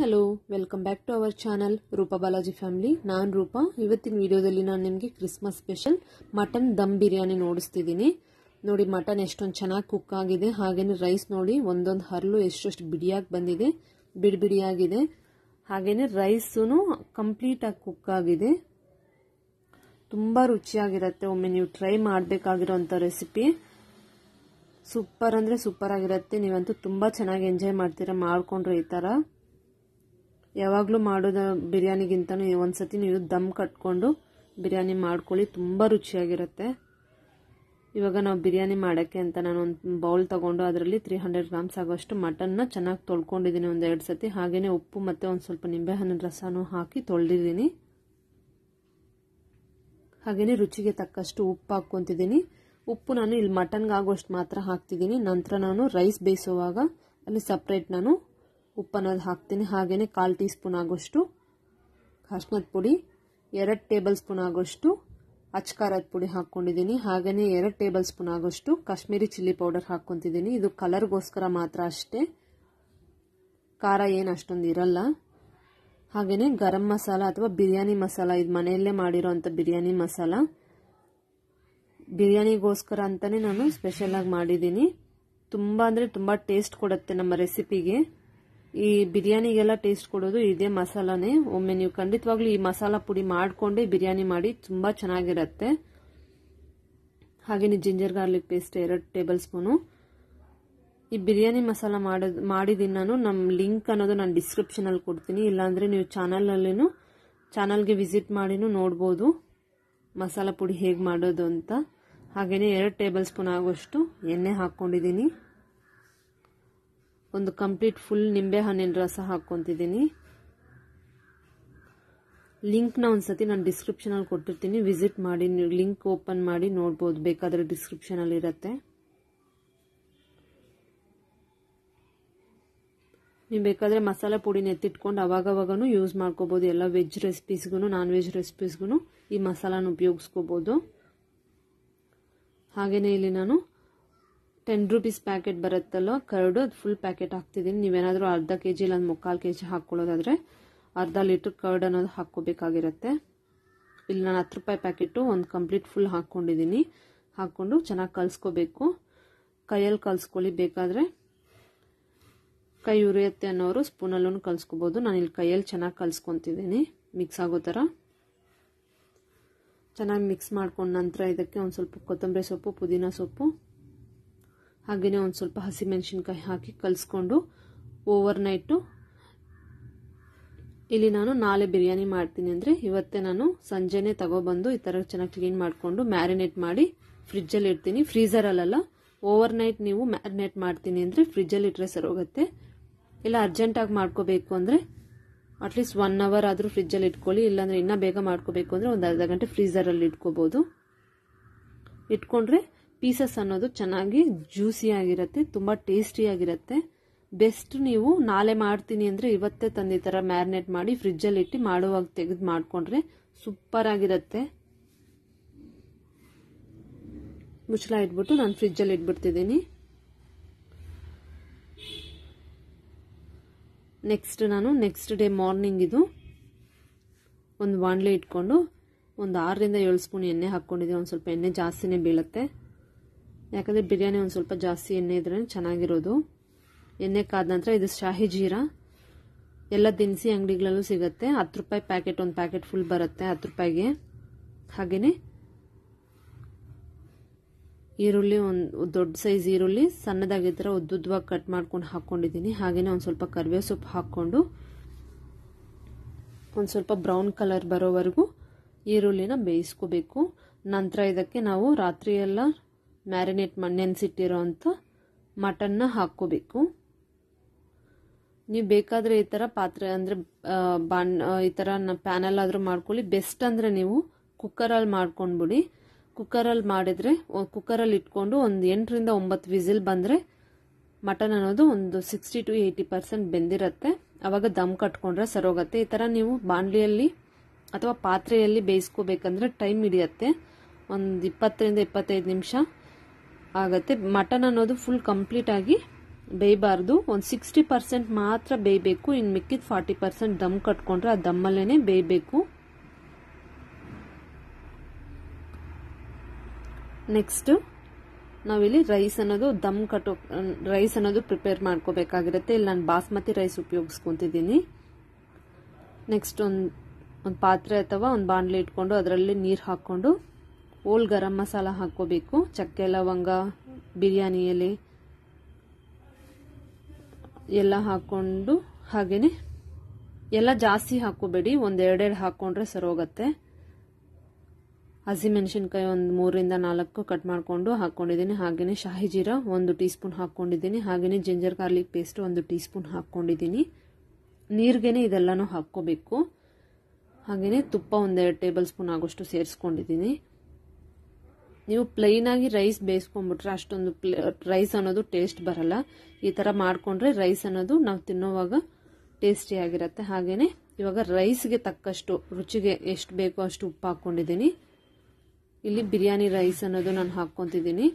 hello welcome back to our channel Roopa Balaji family ನಾನು ರೂಪಾ ಇವತ್ತಿನ ವಿಡಿಯೋದಲ್ಲಿ ನಾನು ನಿಮಗೆ Christmas special mutton dum biryani ನೋಡಿಸ್ತಿದ್ದೀನಿ ನೋಡಿ ಮಟನ್ ಎಷ್ಟೊಂದು ಚೆನ್ನಾಗಿ ಕುಕ್ ಆಗಿದೆ ಹಾಗೇನೆ ರೈಸ್ ನೋಡಿ ಒಂದೊಂದು ಹರಳು ಎಷ್ಟೆಷ್ಟು ಬಿಡಿಯಾಗಿ ಬಂದಿದೆ ಬಿಡಿ ಬಿಡಿಯಾಗಿದೆ ಹಾಗೇನೆ ರೈಸೂ ಕಂಪ್ಲೀಟಾಗಿ ಕುಕ್ ಆಗಿದೆ ತುಂಬ ರುಚಿಯಾಗಿರುತ್ತೆ ಒಮ್ಮೆ ನೀವು ಟ್ರೈ ಮಾಡಬೇಕಾಗಿರೋಂಥ ರೆಸಿಪಿ ಸೂಪರ್ ಅಂದರೆ ಸೂಪರ್ ಆಗಿರುತ್ತೆ ನೀವಂತೂ ತುಂಬ ಚೆನ್ನಾಗಿ ಎಂಜಾಯ್ ಮಾಡ್ತೀರಾ ಮಾಡಿಕೊಂಡ್ರೆ ಈ ಥರ ಯಾವಾಗಲೂ ಮಾಡೋದ ಬಿರಿಯಾನಿಗಿಂತನೂ ಒಂದು ಸತಿ ನೀವು ದಮ್ ಕಟ್ಕೊಂಡು ಬಿರಿಯಾನಿ ಮಾಡ್ಕೊಳ್ಳಿ ತುಂಬ ರುಚಿಯಾಗಿರುತ್ತೆ ಇವಾಗ ನಾವು ಬಿರಿಯಾನಿ ಮಾಡೋಕ್ಕೆ ಅಂತ ನಾನು ಒಂದು ಬೌಲ್ ತೊಗೊಂಡು ಅದರಲ್ಲಿ ತ್ರೀ ಹಂಡ್ರೆಡ್ ಗ್ರಾಮ್ಸ್ ಆಗೋಷ್ಟು ಮಟನ್ನ ಚೆನ್ನಾಗಿ ತೊಳ್ಕೊಂಡಿದ್ದೀನಿ ಒಂದು ಎರಡು ಸತಿ ಹಾಗೆಯೇ ಉಪ್ಪು ಮತ್ತು ಒಂದು ಸ್ವಲ್ಪ ನಿಂಬೆಹಣ್ಣಿನ ರಸನೂ ಹಾಕಿ ತೊಳೆದಿದ್ದೀನಿ ಹಾಗೆಯೇ ರುಚಿಗೆ ತಕ್ಕಷ್ಟು ಉಪ್ಪು ಹಾಕ್ಕೊತಿದ್ದೀನಿ ಉಪ್ಪು ನಾನು ಇಲ್ಲಿ ಮಟನ್ಗೆ ಆಗೋಷ್ಟು ಮಾತ್ರ ಹಾಕ್ತಿದ್ದೀನಿ ನಂತರ ನಾನು ರೈಸ್ ಬೇಯಿಸುವಾಗ ಅಲ್ಲಿ ಸಪ್ರೇಟ್ ನಾನು ಉಪ್ಪನ್ನೋದು ಹಾಕ್ತೀನಿ ಹಾಗೆಯೇ ಕಾಲು ಟೀ ಸ್ಪೂನ್ ಆಗೋಷ್ಟು ಕಾಶ್ಮದ್ ಪುಡಿ ಎರಡು ಟೇಬಲ್ ಸ್ಪೂನ್ ಆಗೋಷ್ಟು ಖಾರದ ಪುಡಿ ಹಾಕ್ಕೊಂಡಿದ್ದೀನಿ ಹಾಗೆಯೇ ಎರಡು ಟೇಬಲ್ ಸ್ಪೂನ್ ಆಗೋಷ್ಟು ಕಾಶ್ಮೀರಿ ಚಿಲ್ಲಿ ಪೌಡರ್ ಹಾಕ್ಕೊತಿದ್ದೀನಿ ಇದು ಕಲರ್ಗೋಸ್ಕರ ಮಾತ್ರ ಅಷ್ಟೇ ಖಾರ ಏನು ಅಷ್ಟೊಂದು ಇರಲ್ಲ ಹಾಗೆಯೇ ಗರಂ ಮಸಾಲ ಅಥವಾ ಬಿರಿಯಾನಿ ಮಸಾಲ ಇದು ಮನೆಯಲ್ಲೇ ಮಾಡಿರೋವಂಥ ಬಿರಿಯಾನಿ ಮಸಾಲ ಬಿರಿಯಾನಿಗೋಸ್ಕರ ಅಂತಲೇ ನಾನು ಸ್ಪೆಷಲಾಗಿ ಮಾಡಿದ್ದೀನಿ ತುಂಬ ಅಂದರೆ ತುಂಬ ಟೇಸ್ಟ್ ಕೊಡುತ್ತೆ ನಮ್ಮ ರೆಸಿಪಿಗೆ ಈ ಬಿರಿಯಾನಿಗೆಲ್ಲ ಟೇಸ್ಟ್ ಕೊಡೋದು ಇದೇ ಮಸಾಲಾನೇ ಒಮ್ಮೆ ನೀವು ಖಂಡಿತವಾಗ್ಲೂ ಈ ಮಸಾಲಾ ಪುಡಿ ಮಾಡಿಕೊಂಡೇ ಬಿರಿಯಾನಿ ಮಾಡಿ ತುಂಬ ಚೆನ್ನಾಗಿರತ್ತೆ ಹಾಗೆಯೇ ಜಿಂಜರ್ ಗಾರ್ಲಿಕ್ ಪೇಸ್ಟ್ ಎರಡು ಟೇಬಲ್ ಸ್ಪೂನು ಈ ಬಿರಿಯಾನಿ ಮಸಾಲ ಮಾಡೋದು ಮಾಡಿದ್ದೀನಿ ನಾನು ನಮ್ಮ ಲಿಂಕ್ ಅನ್ನೋದು ನಾನು ಡಿಸ್ಕ್ರಿಪ್ಷನಲ್ಲಿ ಕೊಡ್ತೀನಿ ಇಲ್ಲಾಂದರೆ ನೀವು ಚಾನಲ್ನಲ್ಲಿನೂ ಚಾನಲ್ಗೆ ವಿಸಿಟ್ ಮಾಡಿನೂ ನೋಡ್ಬೋದು ಮಸಾಲ ಪುಡಿ ಹೇಗೆ ಮಾಡೋದು ಅಂತ ಹಾಗೆಯೇ ಎರಡು ಟೇಬಲ್ ಸ್ಪೂನ್ ಆಗೋಷ್ಟು ಎಣ್ಣೆ ಹಾಕ್ಕೊಂಡಿದ್ದೀನಿ ಒಂದು ಕಂಪ್ಲೀಟ್ ಫುಲ್ ನಿಂಬೆ ಹಣ್ಣಿನ ರಸ ಹಾಕ್ಕೊತಿದ್ದೀನಿ ಲಿಂಕ್ನ ಒಂದ್ಸತಿ ನಾನು ಡಿಸ್ಕ್ರಿಪ್ಷನಲ್ಲಿ ಕೊಟ್ಟಿರ್ತೀನಿ ವಿಸಿಟ್ ಮಾಡಿ ನೀವು ಲಿಂಕ್ ಓಪನ್ ಮಾಡಿ ನೋಡ್ಬೋದು ಬೇಕಾದರೆ ಡಿಸ್ಕ್ರಿಪ್ಷನಲ್ಲಿ ಇರತ್ತೆ ನೀವು ಬೇಕಾದರೆ ಮಸಾಲೆ ಪುಡಿನ ಎತ್ತಿಟ್ಕೊಂಡು ಅವಾಗವಾಗೂ ಯೂಸ್ ಮಾಡ್ಕೋಬೋದು ಎಲ್ಲ ವೆಜ್ ರೆಸಿಪೀಸ್ಗೂ ನಾನ್ ವೆಜ್ ರೆಸಿಪೀಸ್ಗೂ ಈ ಮಸಾಲಾನ ಉಪಯೋಗಿಸ್ಕೋಬೋದು ಹಾಗೆಯೇ ಇಲ್ಲಿ ನಾನು ಟೆನ್ ರುಪೀಸ್ ಪ್ಯಾಕೆಟ್ ಬರುತ್ತಲ್ಲ ಕರ್ಡು ಅದು ಫುಲ್ ಪ್ಯಾಕೆಟ್ ಹಾಕ್ತಿದ್ದೀನಿ ನೀವೇನಾದರೂ ಅರ್ಧ ಕೆ ಜಿ ಇಲ್ಲ ಮುಕ್ಕಾಲು ಕೆ ಜಿ ಹಾಕ್ಕೊಳ್ಳೋದಾದರೆ ಅರ್ಧ ಲೀಟ್ರ್ ಕರ್ಡ್ ಅನ್ನೋದು ಹಾಕ್ಕೋಬೇಕಾಗಿರುತ್ತೆ ಇಲ್ಲಿ ನಾನು ಹತ್ತು ರೂಪಾಯಿ ಪ್ಯಾಕೆಟು ಒಂದು ಕಂಪ್ಲೀಟ್ ಫುಲ್ ಹಾಕ್ಕೊಂಡಿದ್ದೀನಿ ಹಾಕ್ಕೊಂಡು ಚೆನ್ನಾಗಿ ಕಲಿಸ್ಕೋಬೇಕು ಕೈಯಲ್ಲಿ ಕಲಿಸ್ಕೊಳ್ಳಿ ಬೇಕಾದರೆ ಕೈ ಉರಿಯುತ್ತೆ ಅನ್ನೋರು ಸ್ಪೂನಲ್ಲೂ ಕಲಿಸ್ಕೋಬೋದು ನಾನು ಇಲ್ಲಿ ಕೈಯಲ್ಲಿ ಚೆನ್ನಾಗಿ ಕಲಿಸ್ಕೊತಿದ್ದೀನಿ ಮಿಕ್ಸ್ ಆಗೋ ಥರ ಚೆನ್ನಾಗಿ ಮಿಕ್ಸ್ ಮಾಡ್ಕೊಂಡ ನಂತರ ಇದಕ್ಕೆ ಒಂದು ಸ್ವಲ್ಪ ಕೊತ್ತಂಬರಿ ಸೊಪ್ಪು ಪುದೀನ ಸೊಪ್ಪು ಹಾಗೆಯೇ ಒಂದು ಸ್ವಲ್ಪ ಹಸಿಮೆಣಸಿನ್ಕಾಯಿ ಹಾಕಿ ಕಲಿಸ್ಕೊಂಡು ಓವರ್ನೈಟು ಇಲ್ಲಿ ನಾನು ನಾಳೆ ಬಿರಿಯಾನಿ ಮಾಡ್ತೀನಿ ಅಂದರೆ ಇವತ್ತೇ ನಾನು ಸಂಜೆನೇ ತಗೊಬಂದು ಈ ಥರ ಚೆನ್ನಾಗಿ ಕ್ಲೀನ್ ಮಾಡಿಕೊಂಡು ಮ್ಯಾರಿನೇಟ್ ಮಾಡಿ ಫ್ರಿಜ್ಜಲ್ಲಿ ಇಡ್ತೀನಿ ಫ್ರೀಸರಲ್ಲೆಲ್ಲ ಓವರ್ ನೈಟ್ ನೀವು ಮ್ಯಾರಿನೇಟ್ ಮಾಡ್ತೀನಿ ಅಂದರೆ ಫ್ರಿಜ್ಜಲ್ಲಿ ಇಟ್ಟರೆ ಹೋಗುತ್ತೆ ಇಲ್ಲ ಅರ್ಜೆಂಟಾಗಿ ಮಾಡ್ಕೋಬೇಕು ಅಂದರೆ ಅಟ್ಲೀಸ್ಟ್ ಒನ್ ಅವರ್ ಆದರೂ ಫ್ರಿಜ್ಜಲ್ಲಿ ಇಟ್ಕೊಳ್ಳಿ ಇಲ್ಲಾಂದರೆ ಇನ್ನೂ ಬೇಗ ಮಾಡ್ಕೋಬೇಕು ಅಂದರೆ ಒಂದು ಅರ್ಧ ಗಂಟೆ ಫ್ರೀಸರಲ್ಲಿ ಇಟ್ಕೋಬೋದು ಇಟ್ಕೊಂಡ್ರೆ ಪೀಸಸ್ ಅನ್ನೋದು ಚೆನ್ನಾಗಿ ಜ್ಯೂಸಿ ಆಗಿರುತ್ತೆ ತುಂಬ ಟೇಸ್ಟಿಯಾಗಿರುತ್ತೆ ಬೆಸ್ಟ್ ನೀವು ನಾಳೆ ಮಾಡ್ತೀನಿ ಅಂದರೆ ಇವತ್ತೇ ತಂದು ಈ ಥರ ಮ್ಯಾರಿನೇಟ್ ಮಾಡಿ ಫ್ರಿಜ್ಜಲ್ಲಿ ಇಟ್ಟು ಮಾಡುವಾಗ ತೆಗೆದು ಮಾಡಿಕೊಂಡ್ರೆ ಆಗಿರುತ್ತೆ ಮುಚ್ಚಳ ಇಟ್ಬಿಟ್ಟು ನಾನು ಫ್ರಿಜ್ಜಲ್ಲಿ ಇಟ್ಬಿಡ್ತಿದ್ದೀನಿ ನೆಕ್ಸ್ಟ್ ನಾನು ನೆಕ್ಸ್ಟ್ ಡೇ ಮಾರ್ನಿಂಗ್ ಇದು ಒಂದು ವಾಣ್ಲೆ ಇಟ್ಕೊಂಡು ಒಂದು ಆರರಿಂದ ಏಳು ಸ್ಪೂನ್ ಎಣ್ಣೆ ಹಾಕ್ಕೊಂಡಿದ್ದೆ ಒಂದು ಸ್ವಲ್ಪ ಎಣ್ಣೆ ಜಾಸ್ತಿನೇ ಬೀಳುತ್ತೆ ಯಾಕಂದರೆ ಬಿರಿಯಾನಿ ಒಂದು ಸ್ವಲ್ಪ ಜಾಸ್ತಿ ಎಣ್ಣೆ ಇದ್ರೆ ಚೆನ್ನಾಗಿರೋದು ಎಣ್ಣೆ ಕಾದ ನಂತರ ಇದು ಶಾಹಿ ಜೀರಾ ಎಲ್ಲ ದಿನಸಿ ಅಂಗಡಿಗಳಲ್ಲೂ ಸಿಗುತ್ತೆ ಹತ್ತು ರೂಪಾಯಿ ಪ್ಯಾಕೆಟ್ ಒಂದು ಪ್ಯಾಕೆಟ್ ಫುಲ್ ಬರುತ್ತೆ ಹತ್ತು ರೂಪಾಯಿಗೆ ಹಾಗೆಯೇ ಈರುಳ್ಳಿ ಒಂದು ದೊಡ್ಡ ಸೈಜ್ ಈರುಳ್ಳಿ ಸಣ್ಣದಾಗಿ ಥರ ಉದ್ದುದ್ದವಾಗಿ ಕಟ್ ಮಾಡ್ಕೊಂಡು ಹಾಕ್ಕೊಂಡಿದ್ದೀನಿ ಹಾಗೆಯೇ ಒಂದು ಸ್ವಲ್ಪ ಕರಿಬೇವು ಸೊಪ್ಪು ಹಾಕ್ಕೊಂಡು ಒಂದು ಸ್ವಲ್ಪ ಬ್ರೌನ್ ಕಲರ್ ಬರೋವರೆಗೂ ಈರುಳ್ಳಿನ ಬೇಯಿಸ್ಕೋಬೇಕು ನಂತರ ಇದಕ್ಕೆ ನಾವು ರಾತ್ರಿಯೆಲ್ಲ ಮ್ಯಾರಿನೇಟ್ ನೆನೆಸಿಟ್ಟಿರೋ ಅಂಥ ಮಟನ್ನ ಹಾಕ್ಕೋಬೇಕು ನೀವು ಬೇಕಾದರೆ ಈ ಥರ ಪಾತ್ರೆ ಅಂದರೆ ಬಾಣ್ ಈ ಥರ ಪ್ಯಾನಲ್ಲಾದರೂ ಮಾಡ್ಕೊಳ್ಳಿ ಬೆಸ್ಟ್ ಅಂದರೆ ನೀವು ಕುಕ್ಕರಲ್ಲಿ ಮಾಡ್ಕೊಂಡ್ಬಿಡಿ ಕುಕ್ಕರಲ್ಲಿ ಮಾಡಿದರೆ ಕುಕ್ಕರಲ್ಲಿ ಇಟ್ಕೊಂಡು ಒಂದು ಎಂಟರಿಂದ ಒಂಬತ್ತು ವಿಸಿಲ್ ಬಂದರೆ ಮಟನ್ ಅನ್ನೋದು ಒಂದು ಸಿಕ್ಸ್ಟಿ ಟು ಏಯ್ಟಿ ಪರ್ಸೆಂಟ್ ಬೆಂದಿರುತ್ತೆ ಆವಾಗ ದಮ್ ಕಟ್ಕೊಂಡ್ರೆ ಹೋಗುತ್ತೆ ಈ ಥರ ನೀವು ಬಾಣಲಿಯಲ್ಲಿ ಅಥವಾ ಪಾತ್ರೆಯಲ್ಲಿ ಬೇಯಿಸ್ಕೋಬೇಕಂದ್ರೆ ಟೈಮ್ ಹಿಡಿಯತ್ತೆ ಒಂದು ಇಪ್ಪತ್ತರಿಂದ ಇಪ್ಪತ್ತೈದು ನಿಮಿಷ ಆಗುತ್ತೆ ಮಟನ್ ಅನ್ನೋದು ಫುಲ್ ಕಂಪ್ಲೀಟ್ ಆಗಿ ಬೇಯಬಾರ್ದು ಒಂದು ಸಿಕ್ಸ್ಟಿ ಪರ್ಸೆಂಟ್ ಮಾತ್ರ ಬೇಯಬೇಕು ಇನ್ನು ಮಿಕ್ಕಿದ ಫಾರ್ಟಿ ಪರ್ಸೆಂಟ್ ದಮ್ ಕಟ್ಕೊಂಡ್ರೆ ಆ ದಮ್ಮಲ್ಲೇ ಬೇಯಬೇಕು ನೆಕ್ಸ್ಟ್ ನಾವಿಲ್ಲಿ ರೈಸ್ ಅನ್ನೋದು ದಮ್ ಕಟ್ಟೋ ರೈಸ್ ಅನ್ನೋದು ಪ್ರಿಪೇರ್ ಮಾಡ್ಕೋಬೇಕಾಗಿರುತ್ತೆ ಇಲ್ಲಿ ನಾನು ಬಾಸ್ಮತಿ ರೈಸ್ ಉಪಯೋಗಿಸ್ಕೊತಿದ್ದೀನಿ ನೆಕ್ಸ್ಟ್ ಒಂದು ಒಂದು ಪಾತ್ರೆ ಅಥವಾ ಒಂದು ಬಾಣಲೆ ಇಟ್ಕೊಂಡು ಅದರಲ್ಲಿ ನೀರು ಹಾಕ್ಕೊಂಡು ಓಲ್ ಗರಂ ಮಸಾಲ ಹಾಕ್ಕೋಬೇಕು ಚಕ್ಕೆ ಲವಂಗ ಬಿರಿಯಾನಿ ಎಲೆ ಎಲ್ಲ ಹಾಕ್ಕೊಂಡು ಹಾಗೆಯೇ ಎಲ್ಲ ಜಾಸ್ತಿ ಹಾಕೋಬೇಡಿ ಒಂದೆರಡೆರಡು ಹಾಕ್ಕೊಂಡ್ರೆ ಸರೋಗತ್ತೆ ಹಸಿಮೆಣಸಿನ್ಕಾಯಿ ಒಂದು ಮೂರರಿಂದ ನಾಲ್ಕು ಕಟ್ ಮಾಡಿಕೊಂಡು ಹಾಕ್ಕೊಂಡಿದ್ದೀನಿ ಹಾಗೆಯೇ ಶಾಹಿ ಜೀರಾ ಒಂದು ಟೀ ಸ್ಪೂನ್ ಹಾಕ್ಕೊಂಡಿದ್ದೀನಿ ಹಾಗೆಯೇ ಜಿಂಜರ್ ಗಾರ್ಲಿಕ್ ಪೇಸ್ಟ್ ಒಂದು ಟೀ ಸ್ಪೂನ್ ಹಾಕ್ಕೊಂಡಿದ್ದೀನಿ ನೀರಿಗೇನೆ ಇದೆಲ್ಲನೂ ಹಾಕ್ಕೋಬೇಕು ಹಾಗೆಯೇ ತುಪ್ಪ ಒಂದೆರಡು ಟೇಬಲ್ ಸ್ಪೂನ್ ಆಗೋಷ್ಟು ಸೇರಿಸ್ಕೊಂಡಿದ್ದೀನಿ ನೀವು ಪ್ಲೈನ್ ಆಗಿ ರೈಸ್ ಬೇಯಿಸ್ಕೊಂಡ್ಬಿಟ್ರೆ ಅಷ್ಟೊಂದು ರೈಸ್ ಅನ್ನೋದು ಟೇಸ್ಟ್ ಬರಲ್ಲ ಈ ಥರ ಮಾಡಿಕೊಂಡ್ರೆ ರೈಸ್ ಅನ್ನೋದು ನಾವು ತಿನ್ನೋವಾಗ ಟೇಸ್ಟಿಯಾಗಿರುತ್ತೆ ಹಾಗೆಯೇ ಇವಾಗ ರೈಸ್ಗೆ ತಕ್ಕಷ್ಟು ರುಚಿಗೆ ಎಷ್ಟು ಬೇಕೋ ಅಷ್ಟು ಉಪ್ಪು ಹಾಕ್ಕೊಂಡಿದ್ದೀನಿ ಇಲ್ಲಿ ಬಿರಿಯಾನಿ ರೈಸ್ ಅನ್ನೋದು ನಾನು ಹಾಕ್ಕೊತಿದ್ದೀನಿ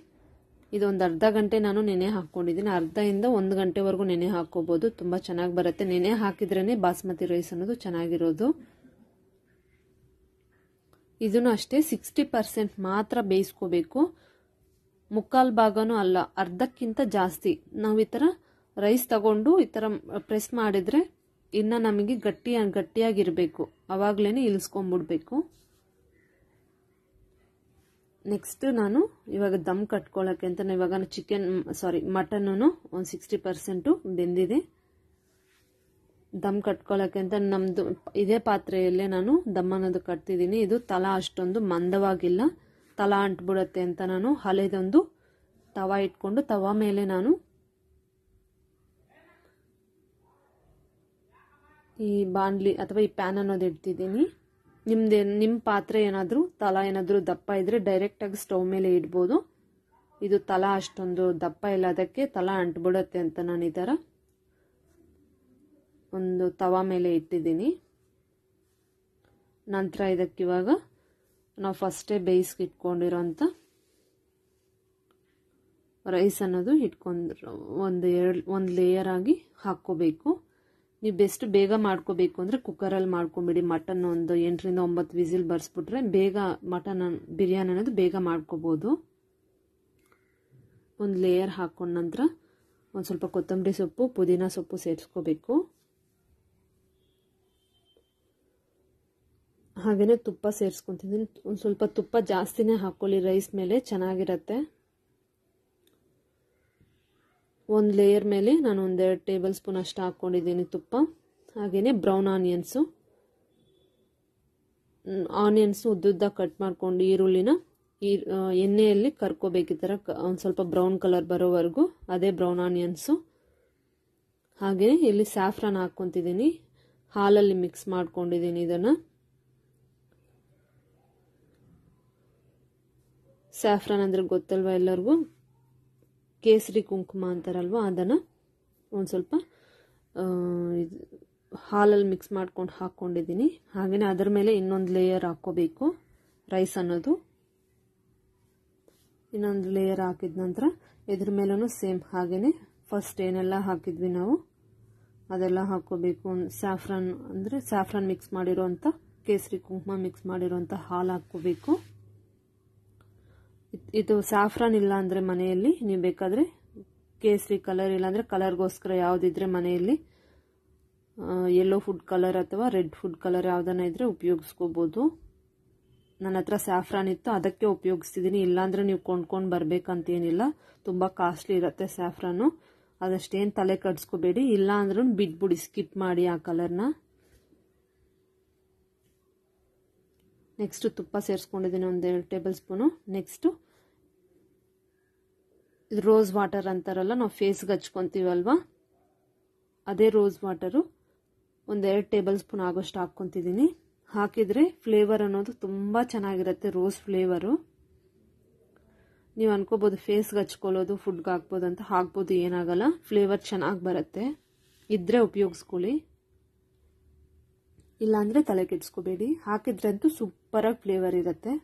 ಇದೊಂದು ಅರ್ಧ ಗಂಟೆ ನಾನು ನೆನೆ ಹಾಕ್ಕೊಂಡಿದ್ದೀನಿ ಅರ್ಧದಿಂದ ಒಂದು ಗಂಟೆವರೆಗೂ ನೆನೆ ಹಾಕ್ಕೋಬೋದು ತುಂಬ ಚೆನ್ನಾಗಿ ಬರುತ್ತೆ ನೆನೆ ಹಾಕಿದ್ರೇ ಬಾಸ್ಮತಿ ರೈಸ್ ಅನ್ನೋದು ಚೆನ್ನಾಗಿರೋದು ಇದನ್ನು ಅಷ್ಟೇ ಸಿಕ್ಸ್ಟಿ ಪರ್ಸೆಂಟ್ ಮಾತ್ರ ಬೇಯಿಸ್ಕೋಬೇಕು ಮುಕ್ಕಾಲು ಭಾಗನೂ ಅಲ್ಲ ಅರ್ಧಕ್ಕಿಂತ ಜಾಸ್ತಿ ನಾವು ಈ ಥರ ರೈಸ್ ತಗೊಂಡು ಈ ಥರ ಪ್ರೆಸ್ ಮಾಡಿದರೆ ಇನ್ನು ನಮಗೆ ಗಟ್ಟಿ ಗಟ್ಟಿಯಾಗಿರಬೇಕು ಆವಾಗಲೇ ಇಳಿಸ್ಕೊಂಬಿಡ್ಬೇಕು ನೆಕ್ಸ್ಟ್ ನಾನು ಇವಾಗ ದಮ್ ಕಟ್ಕೊಳ್ಳೋಕ್ಕೆ ಅಂತ ಇವಾಗ ಚಿಕನ್ ಸಾರಿ ಮಟನ್ನು ಒಂದು ಸಿಕ್ಸ್ಟಿ ಪರ್ಸೆಂಟು ಬೆಂದಿದೆ ದಮ್ ಕಟ್ಕೊಳಕ್ಕೆ ಅಂತ ನಮ್ಮದು ಇದೇ ಪಾತ್ರೆಯಲ್ಲೇ ನಾನು ದಮ್ ಅನ್ನೋದು ಕಟ್ತಿದ್ದೀನಿ ಇದು ತಲಾ ಅಷ್ಟೊಂದು ಮಂದವಾಗಿಲ್ಲ ತಲಾ ಅಂಟ್ಬಿಡತ್ತೆ ಅಂತ ನಾನು ಹಲೆದೊಂದು ತವಾ ಇಟ್ಕೊಂಡು ತವಾ ಮೇಲೆ ನಾನು ಈ ಬಾಂಡ್ಲಿ ಅಥವಾ ಈ ಪ್ಯಾನ್ ಅನ್ನೋದು ಇಡ್ತಿದ್ದೀನಿ ನಿಮ್ದು ನಿಮ್ಮ ಪಾತ್ರೆ ಏನಾದರೂ ತಲಾ ಏನಾದರೂ ದಪ್ಪ ಇದ್ದರೆ ಡೈರೆಕ್ಟಾಗಿ ಸ್ಟವ್ ಮೇಲೆ ಇಡ್ಬೋದು ಇದು ತಲಾ ಅಷ್ಟೊಂದು ದಪ್ಪ ಇಲ್ಲ ಅದಕ್ಕೆ ತಲಾ ಅಂಟ್ಬಿಡತ್ತೆ ಅಂತ ನಾನು ಈ ಥರ ಒಂದು ತವಾ ಮೇಲೆ ಇಟ್ಟಿದ್ದೀನಿ ನಂತರ ಇದಕ್ಕಿವಾಗ ನಾವು ಫಸ್ಟೇ ಬೇಯಿಸ್ಗೆ ಇಟ್ಕೊಂಡಿರೋಂಥ ರೈಸ್ ಅನ್ನೋದು ಇಟ್ಕೊಂಡು ಒಂದು ಎರಡು ಒಂದು ಲೇಯರ್ ಆಗಿ ಹಾಕ್ಕೋಬೇಕು ನೀವು ಬೆಸ್ಟ್ ಬೇಗ ಮಾಡ್ಕೋಬೇಕು ಅಂದರೆ ಕುಕ್ಕರಲ್ಲಿ ಮಾಡ್ಕೊಂಬಿಡಿ ಮಟನ್ ಒಂದು ಎಂಟರಿಂದ ಒಂಬತ್ತು ವಿಸಿಲ್ ಬರ್ಸ್ಬಿಟ್ರೆ ಬೇಗ ಮಟನ್ ಬಿರಿಯಾನಿ ಅನ್ನೋದು ಬೇಗ ಮಾಡ್ಕೋಬೋದು ಒಂದು ಲೇಯರ್ ಹಾಕ್ಕೊಂಡ ನಂತರ ಒಂದು ಸ್ವಲ್ಪ ಕೊತ್ತಂಬರಿ ಸೊಪ್ಪು ಪುದೀನ ಸೊಪ್ಪು ಸೇರಿಸ್ಕೋಬೇಕು ಹಾಗೆಯೇ ತುಪ್ಪ ಸೇರಿಸ್ಕೊತಿದ್ದೀನಿ ಒಂದು ಸ್ವಲ್ಪ ತುಪ್ಪ ಜಾಸ್ತಿನೇ ಹಾಕ್ಕೊಳ್ಳಿ ರೈಸ್ ಮೇಲೆ ಚೆನ್ನಾಗಿರತ್ತೆ ಒಂದು ಲೇಯರ್ ಮೇಲೆ ನಾನು ಒಂದೆರಡು ಟೇಬಲ್ ಸ್ಪೂನ್ ಅಷ್ಟು ಹಾಕ್ಕೊಂಡಿದ್ದೀನಿ ತುಪ್ಪ ಹಾಗೆಯೇ ಬ್ರೌನ್ ಆನಿಯನ್ಸು ಆನಿಯನ್ಸು ಉದ್ದುದ್ದ ಕಟ್ ಮಾಡ್ಕೊಂಡು ಈರುಳ್ಳಿನ ಈ ಎಣ್ಣೆಯಲ್ಲಿ ಕರ್ಕೋಬೇಕು ಈ ಒಂದು ಸ್ವಲ್ಪ ಬ್ರೌನ್ ಕಲರ್ ಬರೋವರೆಗೂ ಅದೇ ಬ್ರೌನ್ ಆನಿಯನ್ಸು ಹಾಗೆಯೇ ಇಲ್ಲಿ ಸ್ಯಾಫ್ರಾನ್ ಹಾಕ್ಕೊತಿದ್ದೀನಿ ಹಾಲಲ್ಲಿ ಮಿಕ್ಸ್ ಮಾಡ್ಕೊಂಡಿದ್ದೀನಿ ಇದನ್ನು ಸ್ಯಾಫ್ರಾನ್ ಅಂದ್ರೆ ಗೊತ್ತಲ್ವ ಎಲ್ಲರಿಗೂ ಕೇಸರಿ ಕುಂಕುಮ ಅಂತಾರಲ್ವ ಅದನ್ನು ಒಂದು ಸ್ವಲ್ಪ ಇದು ಹಾಲಲ್ಲಿ ಮಿಕ್ಸ್ ಮಾಡ್ಕೊಂಡು ಹಾಕ್ಕೊಂಡಿದ್ದೀನಿ ಹಾಗೆಯೇ ಅದರ ಮೇಲೆ ಇನ್ನೊಂದು ಲೇಯರ್ ಹಾಕ್ಕೋಬೇಕು ರೈಸ್ ಅನ್ನೋದು ಇನ್ನೊಂದು ಲೇಯರ್ ಹಾಕಿದ ನಂತರ ಇದ್ರ ಮೇಲೂ ಸೇಮ್ ಹಾಗೆಯೇ ಫಸ್ಟ್ ಏನೆಲ್ಲ ಹಾಕಿದ್ವಿ ನಾವು ಅದೆಲ್ಲ ಹಾಕ್ಕೋಬೇಕು ಸ್ಯಾಫ್ರಾನ್ ಅಂದರೆ ಸ್ಯಾಫ್ರಾನ್ ಮಿಕ್ಸ್ ಮಾಡಿರೋ ಕೇಸರಿ ಕುಂಕುಮ ಮಿಕ್ಸ್ ಮಾಡಿರೋಂಥ ಹಾಲು ಹಾಕ್ಕೋಬೇಕು ಇದು ಸಾಫ್ರಾನ್ ಇಲ್ಲ ಅಂದ್ರೆ ಮನೆಯಲ್ಲಿ ನೀವು ಬೇಕಾದರೆ ಕೇಸರಿ ಕಲರ್ ಇಲ್ಲಾಂದರೆ ಕಲರ್ಗೋಸ್ಕರ ಯಾವುದಿದ್ರೆ ಮನೆಯಲ್ಲಿ ಯೆಲ್ಲೋ ಫುಡ್ ಕಲರ್ ಅಥವಾ ರೆಡ್ ಫುಡ್ ಕಲರ್ ಯಾವುದನ್ನ ಇದ್ರೆ ಉಪಯೋಗಿಸ್ಕೋಬೋದು ನನ್ನ ಹತ್ರ ಸ್ಯಾಫ್ರಾನ್ ಇತ್ತು ಅದಕ್ಕೆ ಉಪಯೋಗಿಸ್ತಿದ್ದೀನಿ ಇಲ್ಲಾಂದರೆ ನೀವು ಕೊಂಡ್ಕೊಂಡು ಬರಬೇಕಂತೇನಿಲ್ಲ ತುಂಬ ಕಾಸ್ಟ್ಲಿ ಇರುತ್ತೆ ಸ್ಯಾಫ್ರಾನು ಅದಷ್ಟೇನ್ ತಲೆ ಕಟ್ಸ್ಕೋಬೇಡಿ ಇಲ್ಲ ಅಂದ್ರೂ ಬಿಟ್ಬಿಡಿ ಸ್ಕಿಪ್ ಮಾಡಿ ಆ ಕಲರ್ನ ನೆಕ್ಸ್ಟು ತುಪ್ಪ ಸೇರಿಸ್ಕೊಂಡಿದ್ದೀನಿ ಒಂದೆರಡು ಟೇಬಲ್ ಸ್ಪೂನು ನೆಕ್ಸ್ಟು ಇದು ರೋಸ್ ವಾಟರ್ ಅಂತಾರಲ್ಲ ನಾವು ಫೇಸ್ಗೆ ಹಚ್ಕೊತೀವಲ್ವಾ ಅದೇ ರೋಸ್ ವಾಟರು ಒಂದೆರಡು ಟೇಬಲ್ ಸ್ಪೂನ್ ಆಗೋಷ್ಟು ಹಾಕ್ಕೊತಿದ್ದೀನಿ ಹಾಕಿದರೆ ಫ್ಲೇವರ್ ಅನ್ನೋದು ತುಂಬ ಚೆನ್ನಾಗಿರುತ್ತೆ ರೋಸ್ ಫ್ಲೇವರು ನೀವು ಅನ್ಕೋಬೋದು ಫೇಸ್ಗೆ ಹಚ್ಕೊಳ್ಳೋದು ಫುಡ್ಗೆ ಹಾಕ್ಬೋದು ಅಂತ ಹಾಕ್ಬೋದು ಏನಾಗಲ್ಲ ಫ್ಲೇವರ್ ಚೆನ್ನಾಗಿ ಬರುತ್ತೆ ಇದ್ರೆ ಉಪಯೋಗಿಸ್ಕೊಳ್ಳಿ ಇಲ್ಲಾಂದರೆ ತಲೆ ಕೆಡ್ಸ್ಕೋಬೇಡಿ ಹಾಕಿದ್ರೆ ಅಂತೂ ಸೂಪರಾಗಿ ಫ್ಲೇವರ್ ಇರುತ್ತೆ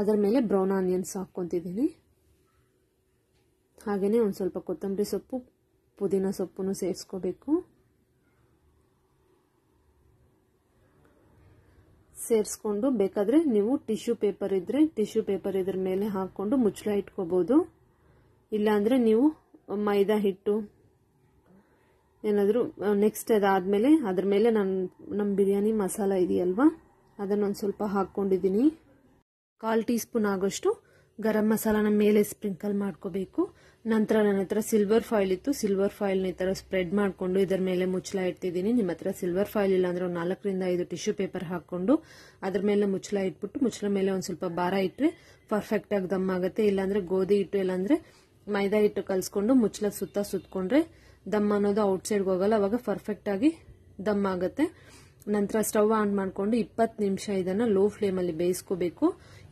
ಅದರ ಮೇಲೆ ಬ್ರೌನ್ ಆನಿಯನ್ಸ್ ಹಾಕ್ಕೊತಿದ್ದೀನಿ ಹಾಗೆಯೇ ಒಂದು ಸ್ವಲ್ಪ ಕೊತ್ತಂಬರಿ ಸೊಪ್ಪು ಪುದೀನ ಸೊಪ್ಪನ್ನು ಸೇರಿಸ್ಕೋಬೇಕು ಸೇರಿಸ್ಕೊಂಡು ಬೇಕಾದರೆ ನೀವು ಟಿಶ್ಯೂ ಪೇಪರ್ ಇದ್ದರೆ ಟಿಶ್ಯೂ ಪೇಪರ್ ಇದ್ರ ಮೇಲೆ ಹಾಕ್ಕೊಂಡು ಮುಚ್ಚಳ ಇಟ್ಕೋಬೋದು ಇಲ್ಲಾಂದರೆ ನೀವು ಮೈದಾ ಹಿಟ್ಟು ಏನಾದರೂ ನೆಕ್ಸ್ಟ್ ಅದಾದಮೇಲೆ ಅದ್ರ ಮೇಲೆ ನಾನು ನಮ್ಮ ಬಿರಿಯಾನಿ ಮಸಾಲ ಇದೆಯಲ್ವಾ ಅದನ್ನೊಂದು ಸ್ವಲ್ಪ ಹಾಕ್ಕೊಂಡಿದ್ದೀನಿ ಕಾಲು ಟೀ ಸ್ಪೂನ್ ಆಗೋಷ್ಟು ಗರಂ ಮಸಾಲನ ಮೇಲೆ ಸ್ಪ್ರಿಂಕಲ್ ಮಾಡ್ಕೋಬೇಕು ನಂತರ ನನ್ನ ಹತ್ರ ಸಿಲ್ವರ್ ಫಾಯಿಲ್ ಇತ್ತು ಸಿಲ್ವರ್ ಫಾಯಿಲ್ನ ಈ ಥರ ಸ್ಪ್ರೆಡ್ ಮಾಡಿಕೊಂಡು ಇದರ ಮೇಲೆ ಮುಚ್ಚಲ ಇಟ್ಟಿದ್ದೀನಿ ನಿಮ್ಮ ಹತ್ರ ಸಿಲ್ವರ್ ಫಾಯಿಲ್ ಇಲ್ಲ ಒಂದು ನಾಲ್ಕರಿಂದ ಐದು ಟಿಶ್ಯೂ ಪೇಪರ್ ಹಾಕ್ಕೊಂಡು ಅದ್ರ ಮೇಲೆ ಮುಚ್ಚಲ ಇಟ್ಬಿಟ್ಟು ಮುಚ್ಚಲ ಮೇಲೆ ಒಂದು ಸ್ವಲ್ಪ ಭಾರ ಇಟ್ಟರೆ ಪರ್ಫೆಕ್ಟಾಗಿ ದಮ್ ಆಗುತ್ತೆ ಇಲ್ಲಾಂದರೆ ಗೋಧಿ ಇಟ್ಟು ಇಲ್ಲಾಂದರೆ ಮೈದಾ ಹಿಟ್ಟು ಕಲಿಸ್ಕೊಂಡು ಮುಚ್ಚಲ ಸುತ್ತ ಸುತ್ತಕೊಂಡ್ರೆ ದಮ್ ಅನ್ನೋದು ಔಟ್ಸೈಡ್ಗೆ ಹೋಗಲ್ಲ ಅವಾಗ ಆಗಿ ದಮ್ ಆಗುತ್ತೆ ನಂತರ ಸ್ಟವ್ ಆನ್ ಮಾಡಿಕೊಂಡು ಇಪ್ಪತ್ತು ನಿಮಿಷ ಇದನ್ನು ಲೋ ಫ್ಲೇಮಲ್ಲಿ ಬೇಯಿಸ್ಕೋಬೇಕು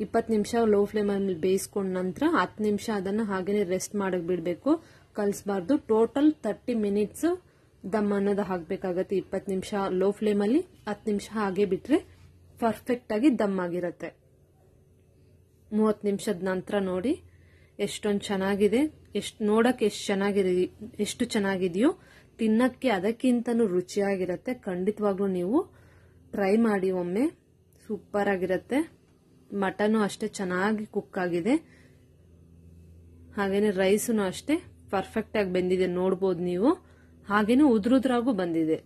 ಇಪ್ಪತ್ತು ನಿಮಿಷ ಲೋ ಫ್ಲೇಮಲ್ಲಿ ಬೇಯಿಸ್ಕೊಂಡ ನಂತರ ಹತ್ತು ನಿಮಿಷ ಅದನ್ನು ಹಾಗೇನೆ ರೆಸ್ಟ್ ಮಾಡೋಕೆ ಬಿಡಬೇಕು ಕಲಿಸಬಾರ್ದು ಟೋಟಲ್ ತರ್ಟಿ ಮಿನಿಟ್ಸ್ ದಮ್ ಅನ್ನೋದು ಹಾಕಬೇಕಾಗತ್ತೆ ಇಪ್ಪತ್ತು ನಿಮಿಷ ಲೋ ಫ್ಲೇಮಲ್ಲಿ ಹತ್ತು ನಿಮಿಷ ಹಾಗೆ ಬಿಟ್ಟರೆ ಪರ್ಫೆಕ್ಟಾಗಿ ದಮ್ ಆಗಿರುತ್ತೆ ಮೂವತ್ತು ನಿಮಿಷದ ನಂತರ ನೋಡಿ ಎಷ್ಟೊಂದು ಚೆನ್ನಾಗಿದೆ ಎಷ್ಟು ನೋಡಕ್ಕೆ ಎಷ್ಟು ಚೆನ್ನಾಗಿದೆ ಎಷ್ಟು ಚೆನ್ನಾಗಿದೆಯೋ ತಿನ್ನಕ್ಕೆ ಅದಕ್ಕಿಂತನೂ ರುಚಿಯಾಗಿರುತ್ತೆ ಖಂಡಿತವಾಗ್ಲೂ ನೀವು ಟ್ರೈ ಮಾಡಿ ಒಮ್ಮೆ ಸೂಪರ್ ಆಗಿರುತ್ತೆ ಮಟನು ಅಷ್ಟೇ ಚೆನ್ನಾಗಿ ಕುಕ್ ಆಗಿದೆ ಹಾಗೇನೆ ರೈಸ್ನು ಅಷ್ಟೇ ಪರ್ಫೆಕ್ಟ್ ಆಗಿ ಬೆಂದಿದೆ ನೋಡ್ಬೋದು ನೀವು ಹಾಗೇನೆ ಉದ್ರುದ್ರಾಗೂ ಬಂದಿದೆ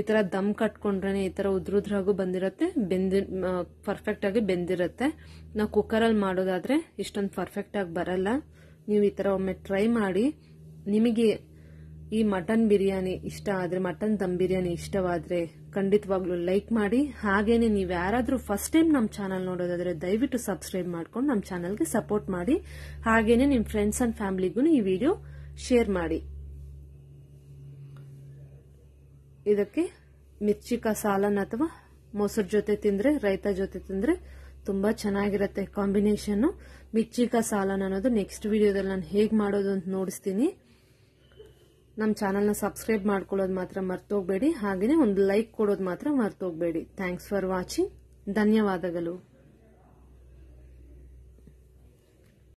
ಈ ತರ ದಮ್ ಕಟ್ಕೊಂಡ್ರೆ ಈ ತರ ಉದ್ರುದ್ರಾಗೂ ಬಂದಿರತ್ತೆ ಬೆಂದಿ ಪರ್ಫೆಕ್ಟ್ ಆಗಿ ಬೆಂದಿರತ್ತೆ ನಾವು ಅಲ್ಲಿ ಮಾಡೋದಾದ್ರೆ ಇಷ್ಟೊಂದು ಪರ್ಫೆಕ್ಟ್ ಆಗಿ ಬರಲ್ಲ ನೀವು ಈ ತರ ಒಮ್ಮೆ ಟ್ರೈ ಮಾಡಿ ನಿಮಗೆ ಈ ಮಟನ್ ಬಿರಿಯಾನಿ ಇಷ್ಟ ಆದ್ರೆ ಮಟನ್ ದಮ್ ಬಿರಿಯಾನಿ ಇಷ್ಟವಾದ್ರೆ ಖಂಡಿತವಾಗ್ಲೂ ಲೈಕ್ ಮಾಡಿ ಹಾಗೇನೆ ನೀವು ಯಾರಾದರೂ ಫಸ್ಟ್ ಟೈಮ್ ನಮ್ಮ ಚಾನಲ್ ನೋಡೋದಾದ್ರೆ ದಯವಿಟ್ಟು ಸಬ್ಸ್ಕ್ರೈಬ್ ಮಾಡ್ಕೊಂಡು ನಮ್ಮ ಚಾನಲ್ಗೆ ಸಪೋರ್ಟ್ ಮಾಡಿ ಹಾಗೇನೆ ನಿಮ್ಮ ಫ್ರೆಂಡ್ಸ್ ಅಂಡ್ ಫ್ಯಾಮಿಲಿಗೂ ಈ ವಿಡಿಯೋ ಶೇರ್ ಮಾಡಿ ಇದಕ್ಕೆ ಮಿರ್ಚಿಕ ಸಾಲನ್ ಅಥವಾ ಮೊಸರು ಜೊತೆ ತಿಂದ್ರೆ ರೈತ ಜೊತೆ ತಿಂದ್ರೆ ತುಂಬಾ ಚೆನ್ನಾಗಿರುತ್ತೆ ಕಾಂಬಿನೇಷನ್ ಮಿರ್ಚಿಕಾ ಸಾಲನ್ ಅನ್ನೋದು ನೆಕ್ಸ್ಟ್ ವಿಡಿಯೋದಲ್ಲಿ ನಾನು ಹೇಗೆ ಮಾಡೋದು ಅಂತ ನೋಡಿಸ್ತೀನಿ ನಮ್ಮ ಚಾನಲ್ನ ಸಬ್ಸ್ಕ್ರೈಬ್ ಮಾಡ್ಕೊಳ್ಳೋದು ಮಾತ್ರ ಮರ್ತೋಗ್ಬೇಡಿ ಹಾಗೆಯೇ ಒಂದು ಲೈಕ್ ಕೊಡೋದು ಮಾತ್ರ ಮರ್ತೋಗ್ಬೇಡಿ ಥ್ಯಾಂಕ್ಸ್ ಫಾರ್ ವಾಚಿಂಗ್ ಧನ್ಯವಾದಗಳು